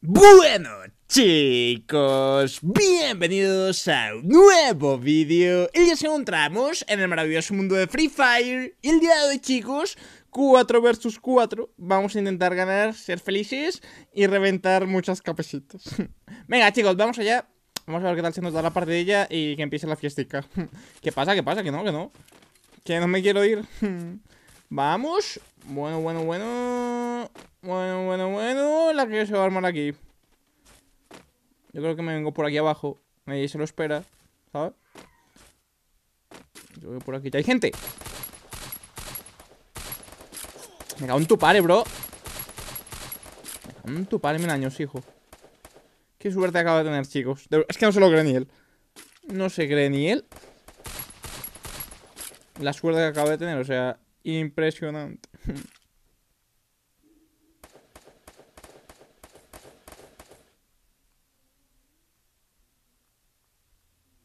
Bueno chicos, bienvenidos a un nuevo vídeo y ya nos encontramos en el maravilloso mundo de Free Fire y el día de hoy chicos, 4 vs 4, vamos a intentar ganar, ser felices y reventar muchas capecitas Venga chicos, vamos allá, vamos a ver qué tal se nos da la partidilla y que empiece la fiestica ¿Qué pasa? ¿Qué pasa? ¿Que no? ¿Que no? ¿Que no me quiero ir? Vamos. Bueno, bueno, bueno. Bueno, bueno, bueno. La que se va a armar aquí. Yo creo que me vengo por aquí abajo. Nadie se lo espera. ¿Sabes? Yo voy por aquí. ¡Ya hay gente! Me cago en tu pare, bro. Me cago en tu pare mil años, hijo. Qué suerte acaba de tener, chicos. Es que no se lo cree ni él. No se cree ni él. La suerte que acaba de tener, o sea... Impresionante.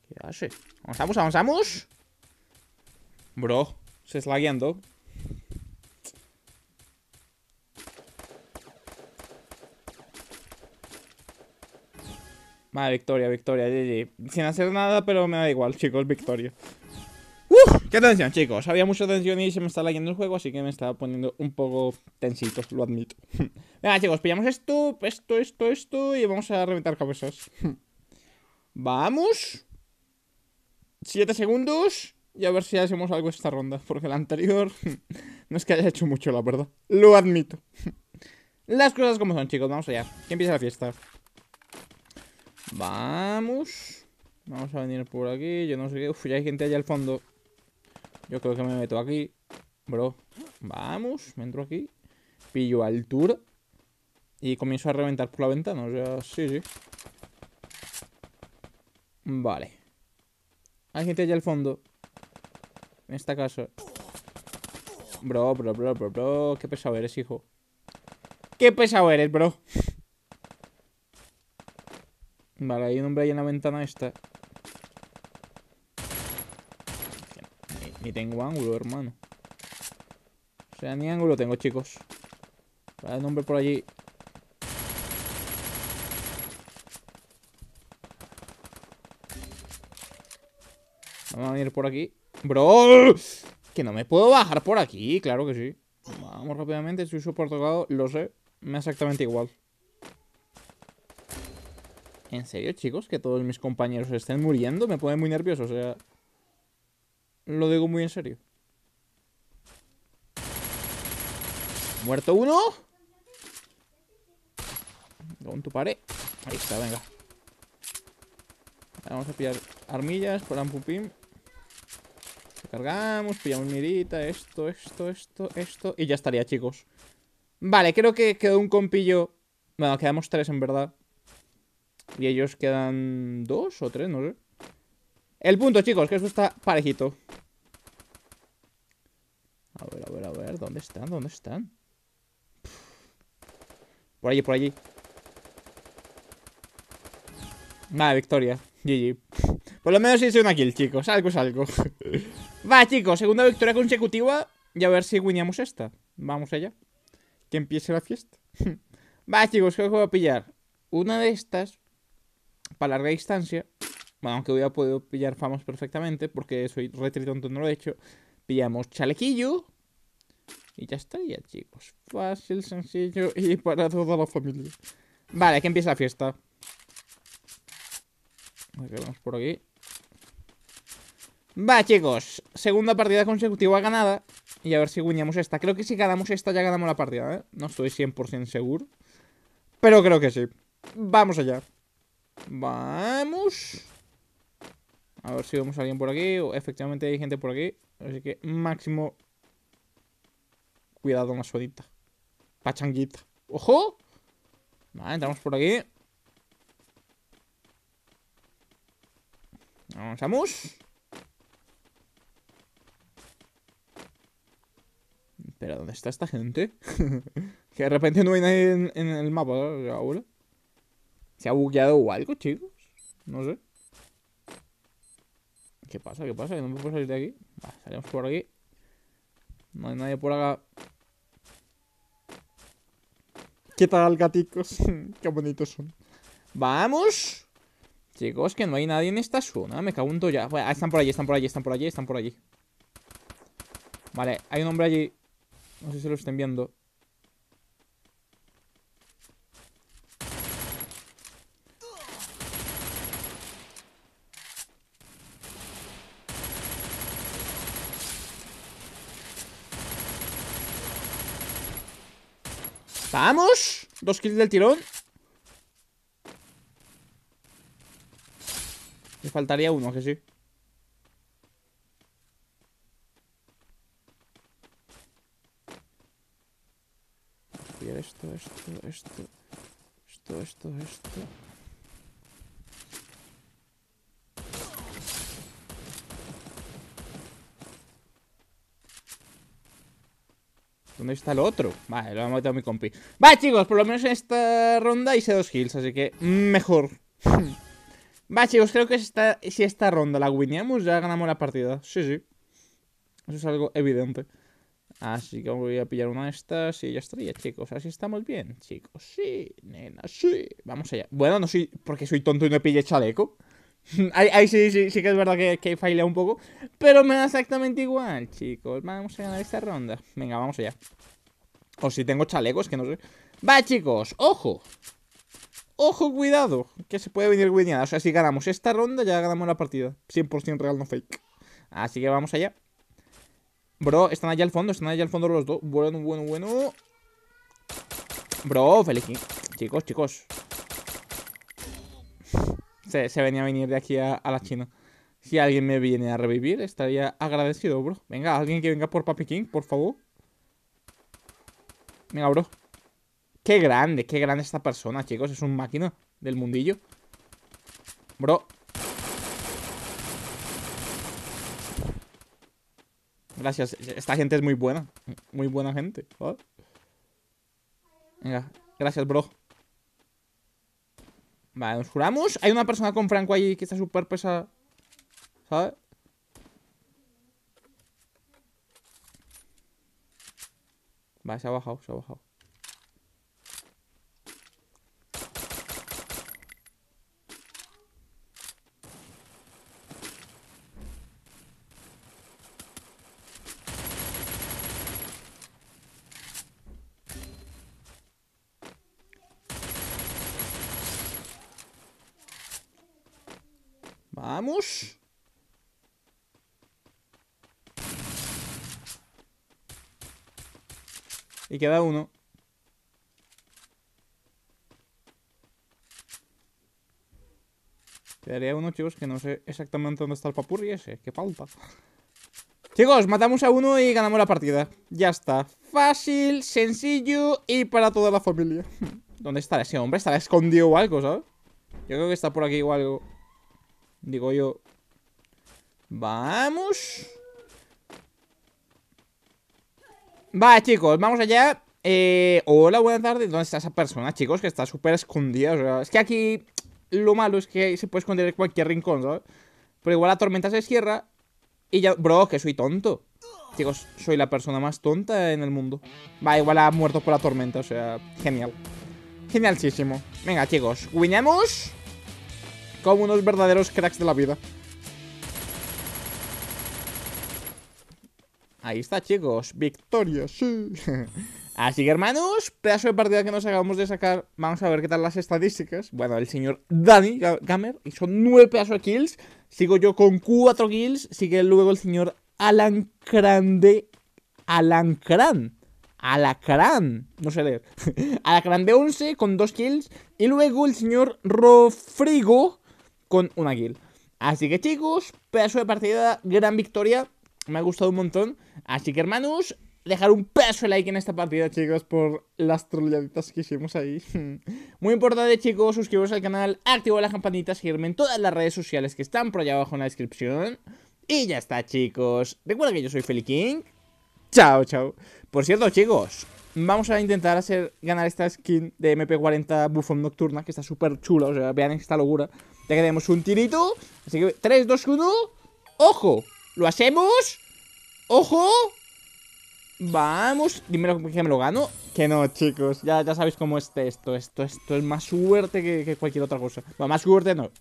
¿Qué hace? ¿Avanzamos? ¿Avanzamos? Bro, se está guiando. Vale, victoria, victoria, GG. Sin hacer nada, pero me da igual, chicos, victoria. ¿Qué atención, chicos? Había mucha tensión y se me está leyendo el juego, así que me estaba poniendo un poco tensito, lo admito. Venga, chicos, pillamos esto, esto, esto, esto y vamos a reventar cabezas. vamos. Siete segundos y a ver si hacemos algo esta ronda, porque la anterior no es que haya hecho mucho, la verdad. Lo admito. Las cosas como son, chicos, vamos allá. Que empieza la fiesta. Vamos. Vamos a venir por aquí, yo no sé qué. Uf, ya hay gente allá al fondo. Yo creo que me meto aquí, bro. Vamos, me entro aquí. Pillo altura Y comienzo a reventar por la ventana. O sea, sí, sí. Vale. Hay gente allá al fondo. En esta casa. Bro, bro, bro, bro, bro. Qué pesado eres, hijo. Qué pesado eres, bro. Vale, hay un hombre ahí en la ventana esta. Ni tengo ángulo, hermano. O sea, ni ángulo tengo, chicos. Para el nombre por allí. Vamos a venir por aquí. ¡Bro! Que no me puedo bajar por aquí, claro que sí. Vamos rápidamente, soy super tocado, lo sé. Me exactamente igual. ¿En serio, chicos? Que todos mis compañeros estén muriendo. Me pone muy nervioso, o sea... Lo digo muy en serio. Muerto uno. Con tu pared. Ahí está, venga. Vamos a pillar armillas por ampupim. Cargamos, pillamos mirita, esto, esto, esto, esto. Y ya estaría, chicos. Vale, creo que quedó un compillo. Bueno, quedamos tres en verdad. Y ellos quedan dos o tres, no sé. El punto, chicos, que eso está parejito A ver, a ver, a ver ¿Dónde están? ¿Dónde están? Por allí, por allí Nada, victoria GG Por lo menos hice una kill, chicos Algo es algo Va, chicos, segunda victoria consecutiva Y a ver si winiamos esta Vamos allá Que empiece la fiesta Va, chicos, creo que voy a pillar Una de estas Para larga distancia bueno, aunque hubiera podido pillar famos perfectamente, porque soy tonto, no lo he hecho, pillamos chalequillo. Y ya estaría, chicos. Fácil, sencillo y para toda la familia. Vale, que empieza la fiesta. vamos por aquí. Va, chicos. Segunda partida consecutiva ganada. Y a ver si guiñamos esta. Creo que si ganamos esta ya ganamos la partida, ¿eh? No estoy 100% seguro. Pero creo que sí. Vamos allá. Vamos. A ver si vemos a alguien por aquí. efectivamente hay gente por aquí. Así que máximo... Cuidado más la Pachanguita. ¡Ojo! Vale, entramos por aquí. Avanzamos. ¿Pero ¿dónde está esta gente? que de repente no hay nadie en, el mapa, ¿eh? ¿Se ha bugueado o algo, chicos? No sé. ¿Qué pasa? ¿Qué pasa? ¿Que no me puedo salir de aquí? Vale, salimos por aquí. No hay nadie por acá. ¿Qué tal, gaticos? Qué bonitos son. ¡Vamos! Chicos, que no hay nadie en esta zona. Me cago en todo ya. están por allí, están por allí, están por allí, están por allí. Vale, hay un hombre allí. No sé si lo estén viendo. ¡Vamos! Dos kills del tirón Me faltaría uno, que sí Esto, esto, esto Esto, esto, esto ¿Dónde está el otro? Vale, lo ha matado mi compi. Va, chicos, por lo menos en esta ronda hice dos kills, así que mejor. Va, chicos, creo que esta, si esta ronda la guineamos ya ganamos la partida. Sí, sí. Eso es algo evidente. Así que voy a pillar una de estas y ya estaría, chicos. Así estamos bien, chicos. Sí, nena, sí. Vamos allá. Bueno, no soy... Porque soy tonto y no pille chaleco. Ahí, sí, sí, sí, que es verdad que, que un poco. Pero me da exactamente igual, chicos. Vamos a ganar esta ronda. Venga, vamos allá. O si tengo chalecos, que no sé. Va, chicos, ojo. Ojo, cuidado. Que se puede venir guineada. O sea, si ganamos esta ronda, ya ganamos la partida. 100% real, no fake. Así que vamos allá. Bro, están allá al fondo, están allá al fondo los dos. Bueno, bueno, bueno. Bro, feliz. Chicos, chicos se, venía a venir de aquí a, la China. Si alguien me viene a revivir, estaría agradecido, bro. Venga, alguien que venga por Papi King, por favor. Venga, bro. Qué grande, qué grande esta persona, chicos. Es un máquina del mundillo. Bro. Gracias. Esta gente es muy buena. Muy buena gente. Venga, gracias, bro. Vale, nos curamos. Hay una persona con Franco ahí que está súper pesada. ¿Sabes? Vale, se ha bajado, se ha bajado. Vamos. Y queda uno. Quedaría uno, chicos, que no sé exactamente dónde está el papurri ese. ¡Qué pauta! Chicos, matamos a uno y ganamos la partida. Ya está. Fácil, sencillo y para toda la familia. ¿Dónde estará ese hombre? ¿Estará escondido o algo, sabes? Yo creo que está por aquí o algo. Digo yo. Vamos. Va, chicos, vamos allá. Eh, hola, buenas tardes. ¿Dónde está esa persona, chicos? Que está súper escondida. O sea, es que aquí lo malo es que se puede esconder en cualquier rincón, ¿sabes? Pero igual la tormenta se cierra y ya... Bro, que soy tonto. Chicos, soy la persona más tonta en el mundo. Va, igual ha muerto por la tormenta, o sea, genial. Genialísimo. Venga, chicos, ¡Winemos! como unos verdaderos cracks de la vida. Ahí está, chicos. Victoria, sí. Así que, hermanos, pedazo de partida que nos acabamos de sacar. Vamos a ver qué tal las estadísticas. Bueno, el señor Dani Gamer hizo nueve pedazos de kills. Sigo yo con cuatro kills. Sigue luego el señor Alan grande. Alan Cran. no sé leer. Alacran de 11 con 2 kills. Y luego el señor Rofrigo con una kill. Así que chicos, pedazo de partida, gran victoria. Me ha gustado un montón. Así que hermanos, dejar un pedazo de like en esta partida, chicos, por las trolladitas que hicimos ahí. Muy importante, chicos, suscribiros al canal, activar la campanita, seguirme en todas las redes sociales que están por allá abajo en la descripción. Y ya está, chicos. Recuerda que yo soy Feliking Chao, chao. Por cierto, chicos, vamos a intentar hacer ganar esta skin de MP40 Buffon Nocturna, que está súper chula, o sea, vean esta locura. Ya que tenemos un tirito Así que 3, 2, 1 ¡Ojo! ¿Lo hacemos? ¡Ojo! Vamos Dímelo que me lo gano Que no, chicos Ya, ya sabéis cómo es esto Esto, esto es más suerte que, cualquier otra cosa bueno, más suerte no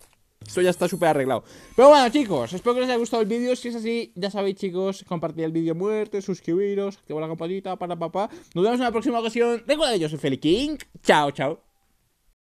esto ya está súper arreglado Pero bueno chicos, espero que les haya gustado el vídeo Si es así, ya sabéis chicos, compartid el vídeo muerte Suscribiros, Activad la campanita, para papá Nos vemos en la próxima ocasión Recuerda yo soy Feli King, chao chao